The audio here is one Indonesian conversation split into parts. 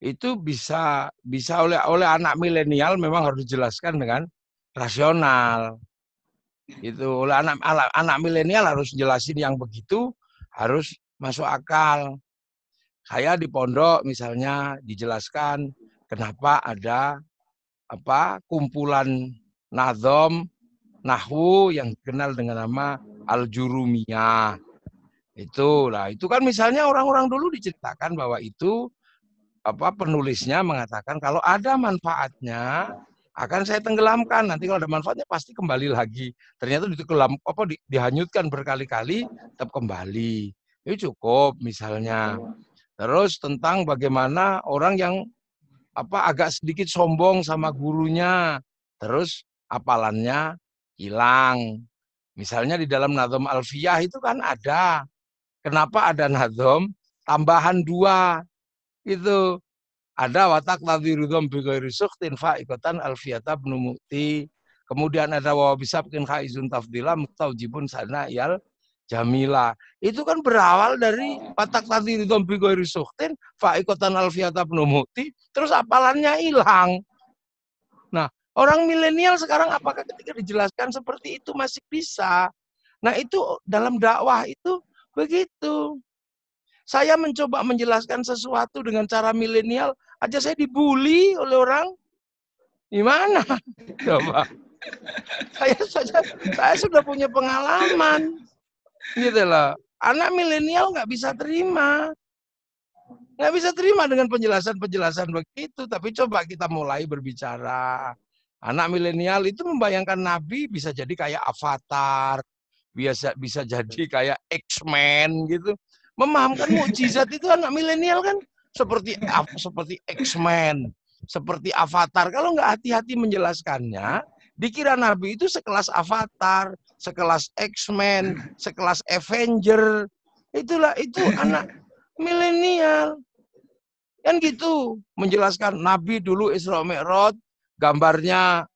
itu bisa bisa oleh oleh anak milenial memang harus dijelaskan dengan rasional itu oleh anak anak, anak milenial harus jelasin yang begitu harus masuk akal saya di pondok misalnya dijelaskan kenapa ada apa kumpulan nazom nahwu yang dikenal dengan nama al jurumiyah itu lah itu kan misalnya orang-orang dulu diceritakan bahwa itu apa penulisnya mengatakan kalau ada manfaatnya akan saya tenggelamkan nanti kalau ada manfaatnya pasti kembali lagi ternyata ditenggelam apa di, dihanyutkan berkali-kali tetap kembali itu cukup misalnya terus tentang bagaimana orang yang apa agak sedikit sombong sama gurunya terus apalannya hilang misalnya di dalam nazom alfiah itu kan ada kenapa ada nazom tambahan dua itu ada watak tadi rudom bigoiri suktin fa ikutan alfiyata penumuti kemudian ada wabisabkin izun tafdila muktaujibun sana yal jamila itu kan berawal dari watak tadi rudom bigoiri suktin fa ikutan alfiyata penumuti terus apalannya hilang nah orang milenial sekarang apakah ketika dijelaskan seperti itu masih bisa nah itu dalam dakwah itu begitu saya mencoba menjelaskan sesuatu dengan cara milenial, aja saya dibully oleh orang. Gimana? Coba. saya saja saya sudah punya pengalaman. Gitu loh. Anak milenial nggak bisa terima. Nggak bisa terima dengan penjelasan-penjelasan begitu. Tapi coba kita mulai berbicara. Anak milenial itu membayangkan Nabi bisa jadi kayak avatar, biasa bisa jadi kayak X-Men gitu memahamkan mukjizat itu anak milenial kan seperti seperti X-Men, seperti Avatar. Kalau nggak hati-hati menjelaskannya, dikira Nabi itu sekelas Avatar, sekelas X-Men, sekelas Avenger. Itulah itu anak milenial. Kan gitu menjelaskan Nabi dulu Isra Mi'raj gambarnya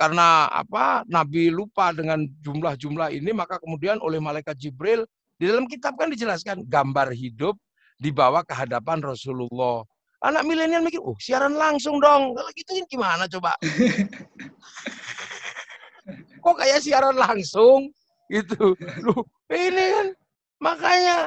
karena apa Nabi lupa dengan jumlah-jumlah ini maka kemudian oleh malaikat Jibril di dalam kitab kan dijelaskan gambar hidup dibawa ke hadapan Rasulullah. Anak milenial mikir, "Oh, siaran langsung dong." Kalau gituin gimana coba? Kok kayak siaran langsung gitu. Loh, ini kan makanya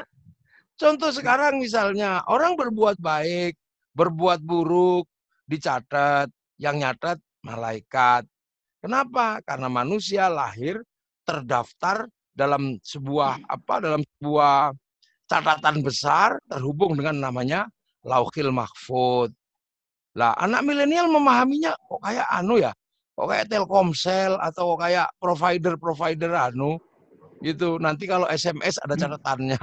contoh sekarang misalnya orang berbuat baik, berbuat buruk dicatat, yang nyatat malaikat. Kenapa? Karena manusia lahir terdaftar dalam sebuah hmm. apa dalam sebuah catatan besar terhubung dengan namanya lauhil mahfud. Lah anak milenial memahaminya kok kayak anu ya, kok kayak Telkomsel atau kok kayak provider-provider anu gitu. Nanti kalau SMS ada hmm. catatannya,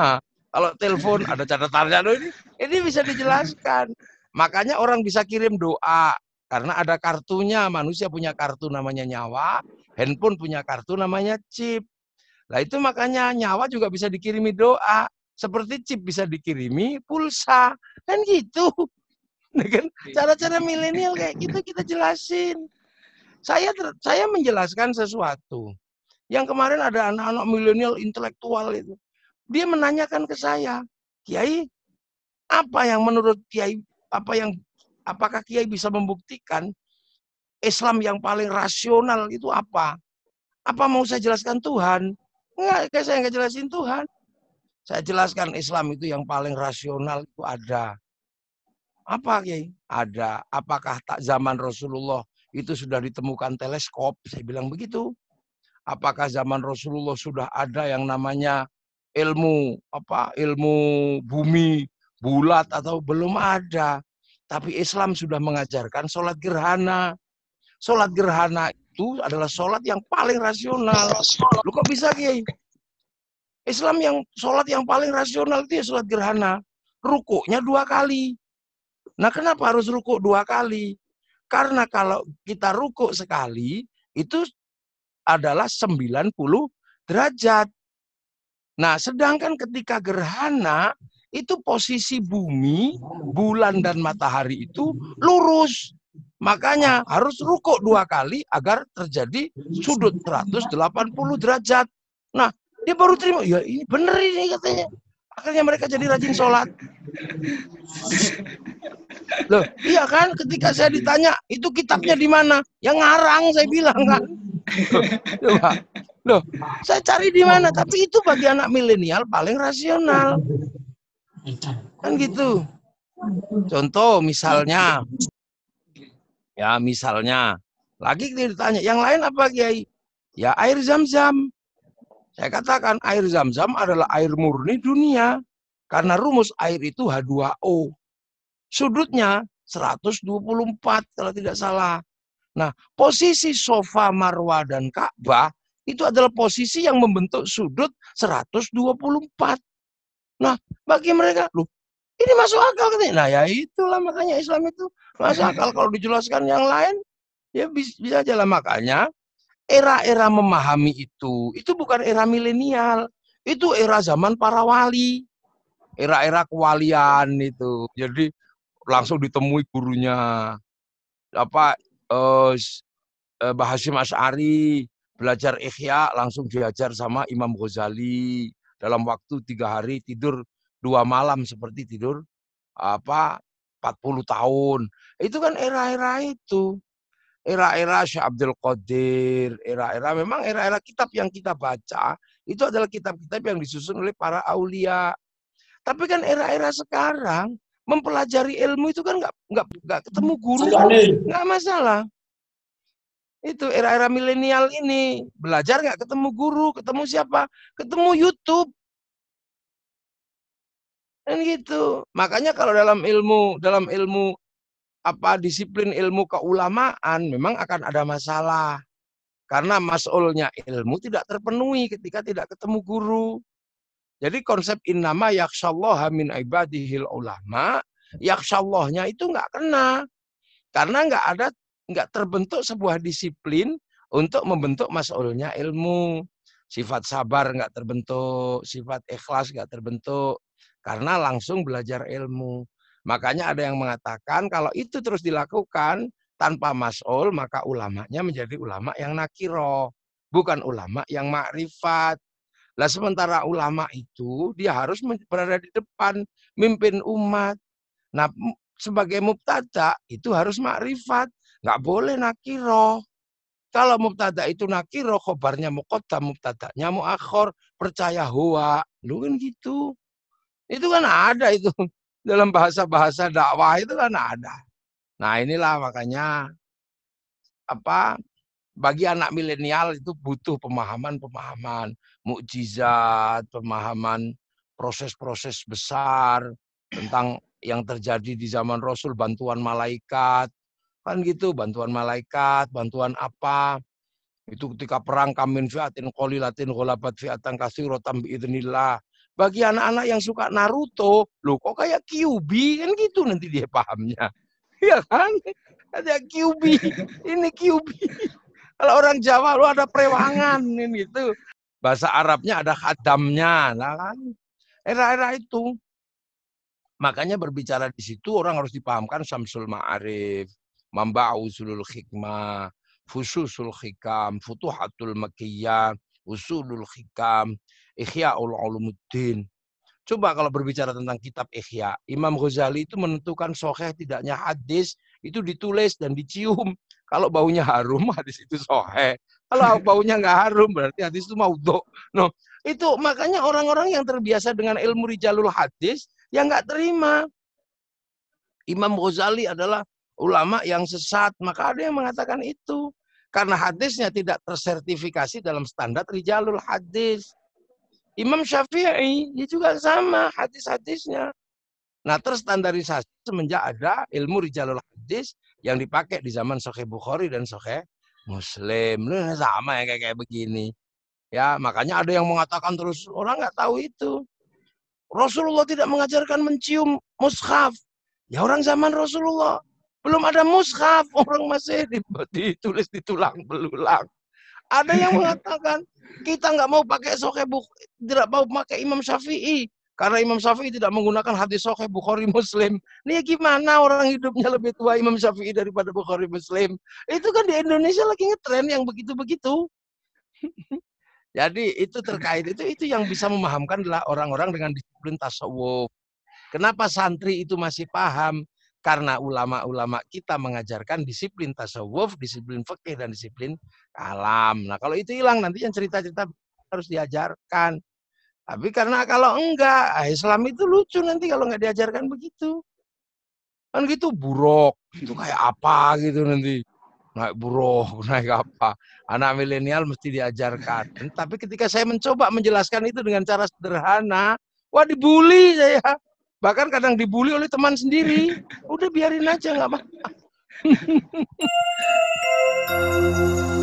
kalau telepon ada catatannya. anu Ini ini bisa dijelaskan. Makanya orang bisa kirim doa karena ada kartunya. Manusia punya kartu namanya nyawa, handphone punya kartu namanya chip. Nah itu makanya nyawa juga bisa dikirimi doa. Seperti chip bisa dikirimi pulsa. Kan gitu. Nah, kan iya. cara-cara milenial kayak gitu kita jelasin. Saya saya menjelaskan sesuatu. Yang kemarin ada anak-anak milenial intelektual itu. Dia menanyakan ke saya, "Kiai, apa yang menurut Kiai apa yang apakah Kiai bisa membuktikan Islam yang paling rasional itu apa? Apa mau saya jelaskan Tuhan? Enggak, kayak saya nggak jelasin Tuhan. Saya jelaskan Islam itu yang paling rasional itu ada. Apa ki Ada. Apakah tak zaman Rasulullah itu sudah ditemukan teleskop? Saya bilang begitu. Apakah zaman Rasulullah sudah ada yang namanya ilmu apa ilmu bumi bulat atau belum ada? Tapi Islam sudah mengajarkan sholat gerhana. Sholat gerhana itu adalah sholat yang paling rasional. Lu kok bisa, Kiai? Islam yang sholat yang paling rasional itu ya sholat gerhana. Rukuknya dua kali. Nah kenapa harus rukuk dua kali? Karena kalau kita rukuk sekali, itu adalah 90 derajat. Nah sedangkan ketika gerhana, itu posisi bumi, bulan dan matahari itu lurus. Makanya ah. harus rukuk dua kali agar terjadi sudut 180 derajat. Nah, dia baru terima, ya ini bener ini katanya. Akhirnya mereka jadi rajin sholat. Loh, iya kan ketika saya ditanya, itu kitabnya di mana? Yang ngarang saya bilang kan. Loh, loh, loh saya cari di mana? Tapi itu bagi anak milenial paling rasional. Kan gitu. Contoh misalnya, Ya, misalnya. Lagi ditanya, yang lain apa Kiai? Ya air zam-zam. Saya katakan air zam-zam adalah air murni dunia. Karena rumus air itu H2O. Sudutnya 124 kalau tidak salah. Nah, posisi sofa Marwah dan Ka'bah itu adalah posisi yang membentuk sudut 124. Nah, bagi mereka, loh, ini masuk akal katanya. Nah ya itulah makanya Islam itu masuk akal. Kalau dijelaskan yang lain, ya bisa, bisa aja lah. Makanya era-era memahami itu, itu bukan era milenial. Itu era zaman para wali. Era-era kewalian itu. Jadi langsung ditemui gurunya. Apa, eh, eh Bahasim Ash'ari, belajar ikhya langsung diajar sama Imam Ghazali. Dalam waktu tiga hari tidur dua malam seperti tidur apa 40 tahun. Itu kan era-era itu. Era-era Syekh Abdul Qadir, era-era memang era-era kitab yang kita baca itu adalah kitab-kitab yang disusun oleh para aulia. Tapi kan era-era sekarang mempelajari ilmu itu kan nggak nggak nggak ketemu guru nggak masalah itu era-era milenial ini belajar nggak ketemu guru ketemu siapa ketemu YouTube Kan gitu. Makanya kalau dalam ilmu, dalam ilmu apa disiplin ilmu keulamaan memang akan ada masalah. Karena masulnya ilmu tidak terpenuhi ketika tidak ketemu guru. Jadi konsep innama yaksallaha min ibadihil ulama, yaksallahnya itu nggak kena. Karena nggak ada nggak terbentuk sebuah disiplin untuk membentuk masulnya ilmu. Sifat sabar nggak terbentuk, sifat ikhlas nggak terbentuk, karena langsung belajar ilmu. Makanya ada yang mengatakan kalau itu terus dilakukan tanpa mas'ul, maka ulamanya menjadi ulama yang nakiro. Bukan ulama yang makrifat. Lah sementara ulama itu dia harus berada di depan, mimpin umat. Nah sebagai mubtada itu harus makrifat. Nggak boleh nakiro. Kalau mubtada itu nakiro, khobarnya muqaddam, mubtadanya muakhor, percaya huwa. Lu kan gitu. Itu kan ada itu dalam bahasa-bahasa dakwah itu kan ada. Nah, inilah makanya apa bagi anak milenial itu butuh pemahaman-pemahaman mukjizat, pemahaman proses-proses besar tentang yang terjadi di zaman Rasul, bantuan malaikat, kan gitu, bantuan malaikat, bantuan apa. Itu ketika perang kamin fiatin fiatang kasiro fiatan itu biidnillah. Bagi anak-anak yang suka Naruto, loh kok kayak Kyubi kan gitu nanti dia pahamnya. Iya kan? Ada Kyubi, ini Kyubi. Kalau orang Jawa lu ada prewangan ini gitu. Bahasa Arabnya ada khadamnya, nah kan? Era-era itu. Makanya berbicara di situ orang harus dipahamkan Samsul Ma'arif, Mamba'u Usulul Hikmah, Fususul Hikam, Futuhatul Makiyah, Usulul Hikam, Ihyaul Ulumuddin. Coba kalau berbicara tentang kitab ikhya Imam Ghazali itu menentukan soheh tidaknya hadis, itu ditulis dan dicium. Kalau baunya harum, hadis itu soheh. Kalau baunya nggak harum, berarti hadis itu maudho. No. Itu makanya orang-orang yang terbiasa dengan ilmu rijalul hadis, yang nggak terima. Imam Ghazali adalah ulama yang sesat, maka ada yang mengatakan itu. Karena hadisnya tidak tersertifikasi dalam standar rijalul hadis. Imam Syafi'i dia ya juga sama hadis-hadisnya. Nah terstandarisasi semenjak ada ilmu rijalul hadis yang dipakai di zaman Sahih Bukhari dan Sahih Muslim. Lu nah, sama ya kayak, kayak begini. Ya makanya ada yang mengatakan terus orang nggak tahu itu. Rasulullah tidak mengajarkan mencium mushaf. Ya orang zaman Rasulullah belum ada mushaf, orang masih ditulis di tulang belulang. Ada yang mengatakan kita nggak mau pakai sokhe tidak mau pakai Imam Syafi'i karena Imam Syafi'i tidak menggunakan hadis sokeh Bukhari Muslim. Nih ya gimana orang hidupnya lebih tua Imam Syafi'i daripada Bukhari Muslim? Itu kan di Indonesia lagi ngetren yang begitu-begitu. Jadi itu terkait itu itu yang bisa memahamkan adalah orang-orang dengan disiplin tasawuf. Kenapa santri itu masih paham? karena ulama-ulama kita mengajarkan disiplin tasawuf, disiplin fikih dan disiplin alam. Nah, kalau itu hilang nanti yang cerita-cerita harus diajarkan. Tapi karena kalau enggak, ah, Islam itu lucu nanti kalau enggak diajarkan begitu. Kan gitu buruk, itu kayak apa gitu nanti. Naik buruk, naik apa. Anak milenial mesti diajarkan. Tapi ketika saya mencoba menjelaskan itu dengan cara sederhana, wah dibully saya. Bahkan kadang dibully oleh teman sendiri. Udah biarin aja nggak apa-apa.